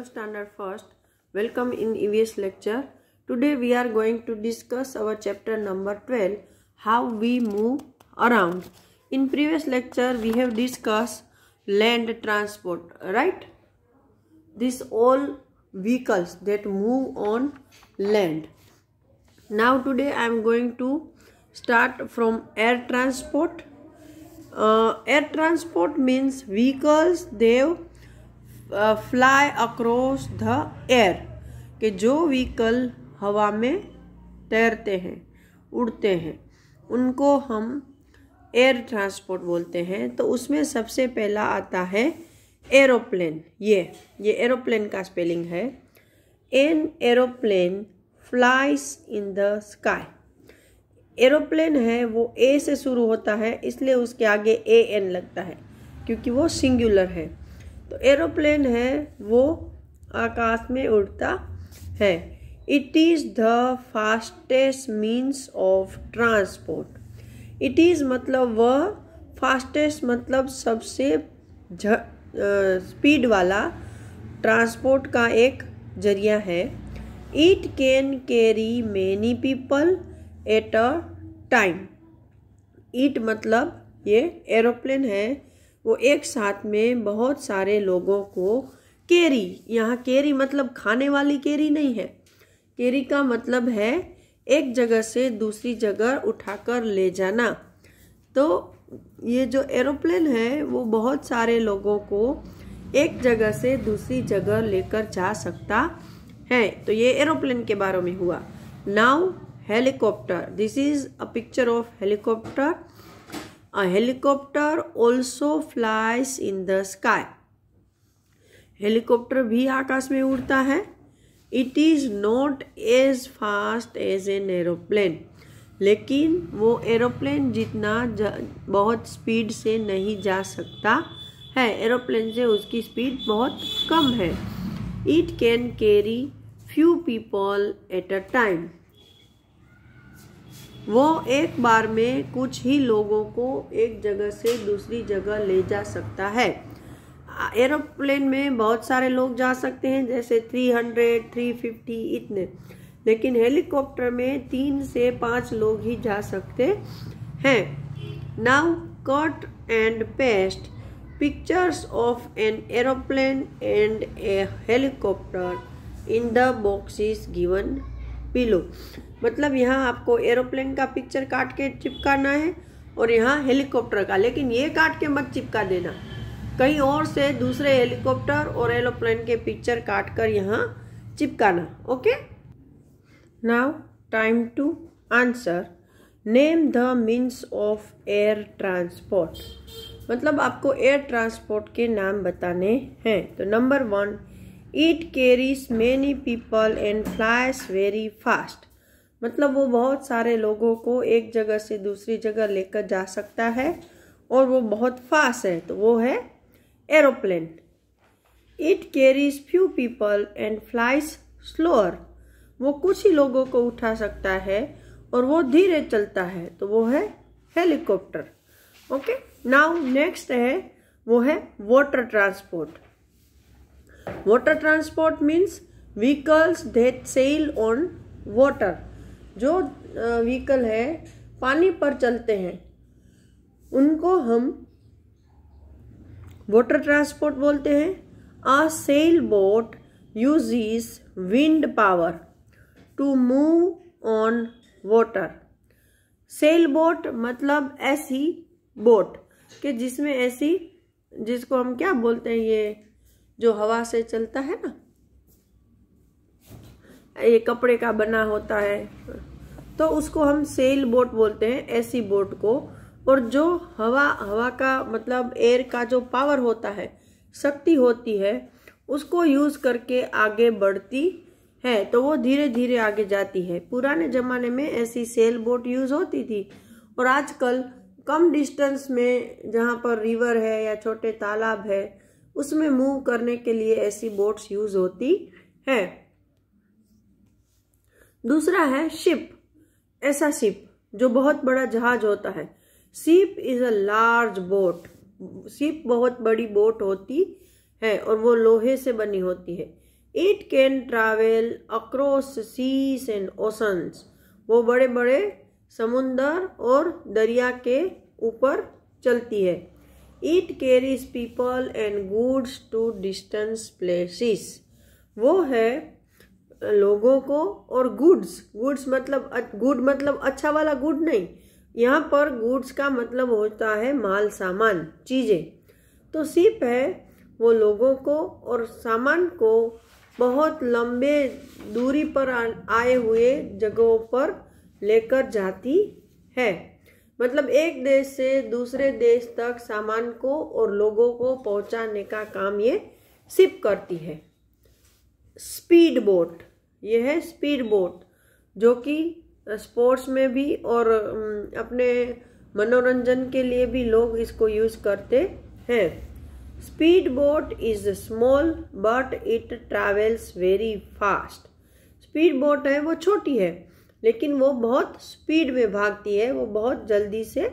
Hello Standard First. Welcome in EVS lecture. Today we are going to discuss our chapter number 12 how we move around. In previous lecture we have discussed land transport right. This all vehicles that move on land. Now today I am going to start from air transport. Uh, air transport means vehicles they fly across the air कि जो vehicle हवा में तैरते हैं उड़ते हैं उनको हम एयर ट्रांसपोर्ट बोलते हैं तो उसमें सबसे पहला आता है एरोप्लेन ये ये एरोप्लेन का स्पेलिंग है an aeroplane flies in the sky aeroplane है वो ए से शुरू होता है इसलिए उसके आगे ए एन लगता है क्योंकि वो सिंगुलर है तो एरोप्लेन है वो आकाश में उड़ता है it is the fastest means of transport it is मतलब वह फास्टेस्ट मतलब सबसे स्पीड वाला ट्रांसपोर्ट का एक जरिया है it can carry many people at a time it मतलब ये एरोप्लेन है वो एक साथ में बहुत सारे लोगों को केरी यहाँ केरी मतलब खाने वाली केरी नहीं है केरी का मतलब है एक जगह से दूसरी जगह उठाकर ले जाना तो ये जो एरोप्लेन है वो बहुत सारे लोगों को एक जगह से दूसरी जगह लेकर जा सकता है तो ये एरोप्लेन के बारे में हुआ now helicopter this is a picture of helicopter A helicopter also flies in the sky. Helicopter भी आकाश में उड़ता है it is not as fast as an aeroplane लेकिन वो एरोप्लेन जितना बहुत स्पीड से नहीं जा सकता है एरोप्लेन से उसकी स्पीड बहुत कम है it can carry few people at a time वो एक बार में कुछ ही लोगों को एक जगह से दूसरी जगह ले जा सकता है एरोप्लेन में बहुत सारे लोग जा सकते हैं जैसे 300, 350 इतने लेकिन हेलीकॉप्टर में तीन से पाँच लोग ही जा सकते हैं now cut and paste pictures of an aeroplane and a helicopter in the boxes given below मतलब यहाँ आपको एरोप्लेन का पिक्चर काट के चिपकाना है और यहाँ हेलीकॉप्टर का लेकिन ये काट के मत चिपका देना कहीं और से दूसरे हेलीकॉप्टर और एरोप्लेन के पिक्चर काट कर यहाँ चिपकाना okay now time to answer name the means of air transport मतलब आपको एयर ट्रांसपोर्ट के नाम बताने हैं तो number one it carries many people and flies very fast मतलब वो बहुत सारे लोगों को एक जगह से दूसरी जगह लेकर जा सकता है और वो बहुत फास्ट है तो वो है aeroplane it carries few people and flies slower वो कुछ ही लोगों को उठा सकता है और वो धीरे चलता है तो वो है हेलीकॉप्टर ओके नाउ नेक्स्ट है वो है water transport water transport means vehicles that sail on water जो व्हीकल है पानी पर चलते हैं उनको हम वाटर ट्रांसपोर्ट बोलते हैं a sail boat uses wind power to move on water sail boat मतलब ऐसी बोट कि जिसमें ऐसी जिसको हम क्या बोलते हैं ये जो हवा से चलता है ना ये कपड़े का बना होता है तो उसको हम सेल बोट बोलते हैं ऐसी बोट को और जो हवा हवा का मतलब एयर का जो पावर होता है शक्ति होती है उसको यूज करके आगे बढ़ती है तो वो धीरे धीरे आगे जाती है पुराने जमाने में ऐसी सेल बोट यूज होती थी और आजकल कम डिस्टेंस में जहाँ पर रिवर है या छोटे तालाब है उसमें मूव करने के लिए ऐसी बोट्स यूज होती है दूसरा है शिप ऐसा शिप जो बहुत बड़ा जहाज होता है सीप इज अ लार्ज बोट सीप बहुत बड़ी बोट होती है और वो लोहे से बनी होती है it can travel across seas and oceans वो बड़े बड़े समुंदर और दरिया के ऊपर चलती है it carries people and goods to distance places वो है लोगों को और गुड्स गुड्स मतलब गुड मतलब अच्छा वाला गुड नहीं यहाँ पर गुड्स का मतलब होता है माल सामान चीज़ें तो सिप है वो लोगों को और सामान को बहुत लंबे दूरी पर आए हुए जगहों पर लेकर जाती है मतलब एक देश से दूसरे देश तक सामान को और लोगों को पहुंचाने का काम ये सिप करती है स्पीड बोट ये है स्पीड बोट जो कि स्पोर्ट्स में भी और अपने मनोरंजन के लिए भी लोग इसको यूज करते हैं speed boat is small but it travels very fast speed boat है वो छोटी है लेकिन वो बहुत स्पीड में भागती है वो बहुत जल्दी से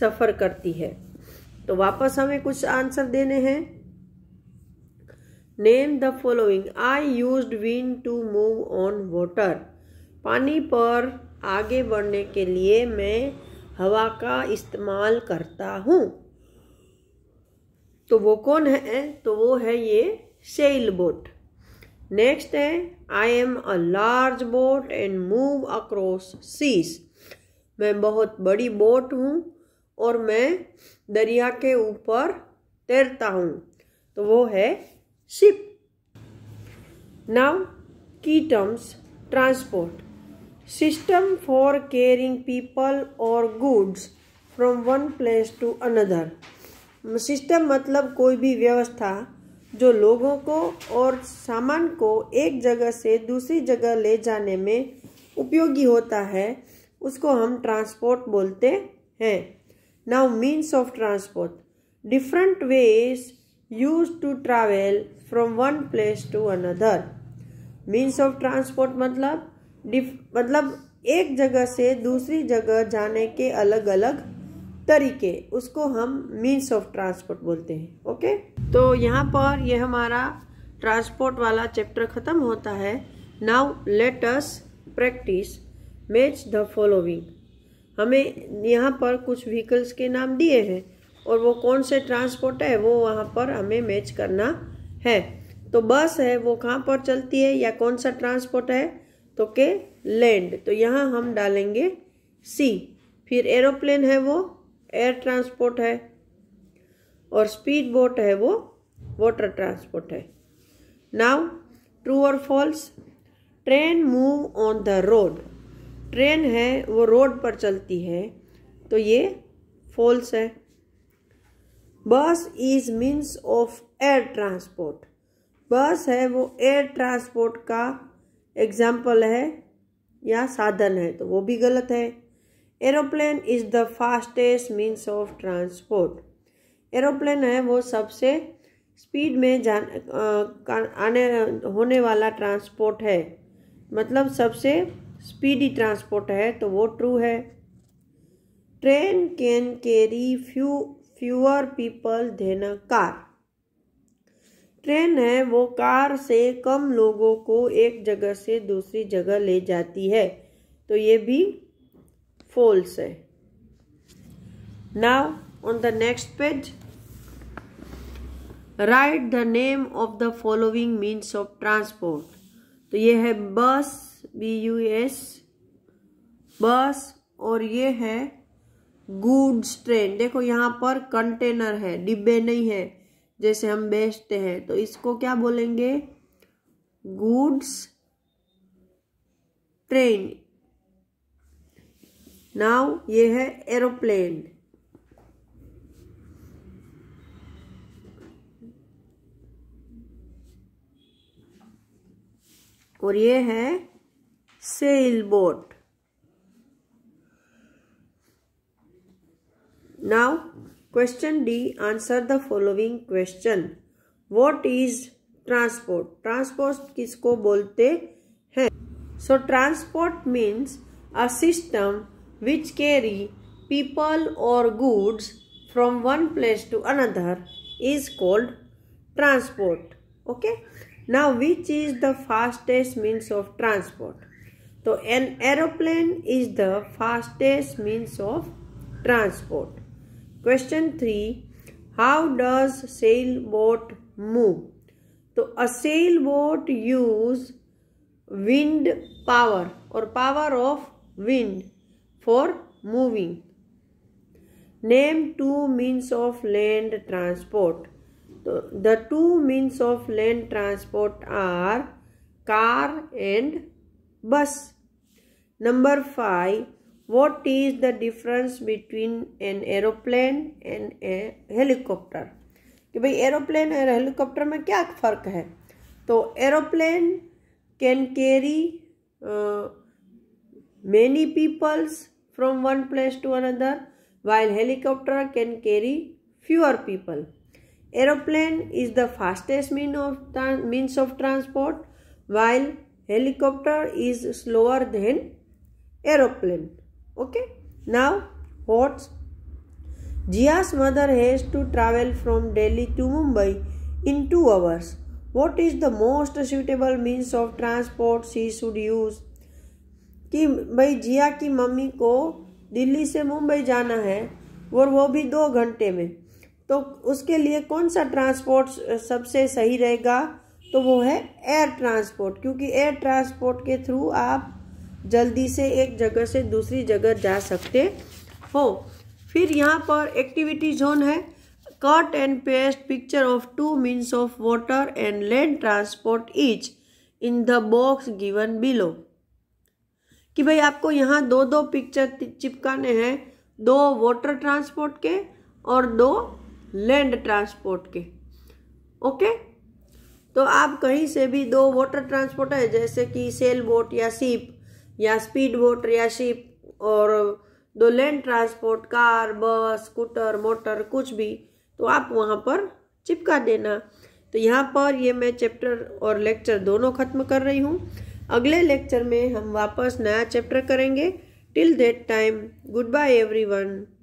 सफ़र करती है तो वापस हमें कुछ आंसर देने हैं name the following I use wind to move on water पानी पर आगे बढ़ने के लिए मैं हवा का इस्तेमाल करता हूँ तो वो कौन है तो वो है ये सेल बोट नेक्स्ट है I am a large boat and move across seas मैं बहुत बड़ी बोट हूँ और मैं दरिया के ऊपर तैरता हूँ तो वो है ship now key terms transport system for carrying people और goods from one place to another system मतलब कोई भी व्यवस्था जो लोगों को और सामान को एक जगह से दूसरी जगह ले जाने में उपयोगी होता है उसको हम ट्रांसपोर्ट बोलते हैं now means of transport different ways used to travel from one place to another means of transport मतलब मतलब एक जगह से दूसरी जगह जाने के अलग अलग तरीके उसको हम मीन्स ऑफ ट्रांसपोर्ट बोलते हैं ओके okay? तो यहाँ पर यह हमारा ट्रांसपोर्ट वाला चैप्टर ख़त्म होता है now let's practice match the following हमें यहाँ पर कुछ व्हीकल्स के नाम दिए हैं और वो कौन से ट्रांसपोर्ट है वो वहाँ पर हमें मैच करना है तो बस है वो कहाँ पर चलती है या कौन सा ट्रांसपोर्ट है तो के लैंड तो यहाँ हम डालेंगे सी फिर एरोप्लेन है वो एयर ट्रांसपोर्ट है और स्पीड बोट है वो वाटर ट्रांसपोर्ट है नाउ ट्रू और false train move on the road train है वो रोड पर चलती है तो ये फॉल्स है bus is means of air transport bus है वो एयर ट्रांसपोर्ट का एग्जाम्पल है या साधन है तो वो भी गलत है aeroplane is the fastest means of transport aeroplane है वो सबसे स्पीड में जान आ, आने होने वाला ट्रांसपोर्ट है मतलब सबसे स्पीडी ट्रांसपोर्ट है तो वो ट्रू है train can carry few fewer people than a car train है वो कार से कम लोगों को एक जगह से दूसरी जगह ले जाती है तो ये भी फॉल्स है now on the next page write the name of the following means of transport तो ये है बस बी यू एस बस और ये है गुड्स ट्रेन देखो यहाँ पर कंटेनर है डिब्बे नहीं है जैसे हम बेचते हैं तो इसको क्या बोलेंगे गुड्स ट्रेन नाउ ये है एरोप्लेन और ये है sail boat now question D answer the following question what is transport transport किसको बोलते हैं so transport means a system which carry people और goods from one place to another is called transport okay Now which is the fastest means of transport? So an aeroplane is the fastest means of transport. Question 3. How does sailboat move? So a sailboat use wind power or power of wind for moving. Name two means of land transport. The two means of land transport are car and bus number five what is the difference between an aeroplane and a helicopter कि भाई aeroplane और helicopter में क्या फर्क है तो aeroplane can carry many peoples from one place to another while helicopter can carry fewer people aeroplane is the fastest mean of means of transport while helicopter is slower than aeroplane okay now what's Jiya mother has to travel from Delhi to Mumbai in two hours what is the most suitable means of transport she should use कि भाई जिया की mummy को दिल्ली से मुंबई जाना है और वो भी दो घंटे में तो उसके लिए कौन सा ट्रांसपोर्ट सबसे सही रहेगा तो वो है एयर ट्रांसपोर्ट क्योंकि एयर ट्रांसपोर्ट के थ्रू आप जल्दी से एक जगह से दूसरी जगह जा सकते हो फिर यहाँ पर एक्टिविटी जोन है cut and paste picture of two means of water and land transport each in the box given below कि भाई आपको यहाँ दो दो पिक्चर चिपकाने हैं दो वाटर ट्रांसपोर्ट के और दो लैंड ट्रांसपोर्ट के ओके तो आप कहीं से भी दो वाटर ट्रांसपोर्ट है जैसे कि सेल बोट या सीप या स्पीड बोट या शिप और दो land transport car bus scooter motor कुछ भी तो आप वहाँ पर चिपका देना तो यहाँ पर ये मैं चैप्टर और लेक्चर दोनों ख़त्म कर रही हूँ अगले लेक्चर में हम वापस नया चैप्टर करेंगे till that time good bye every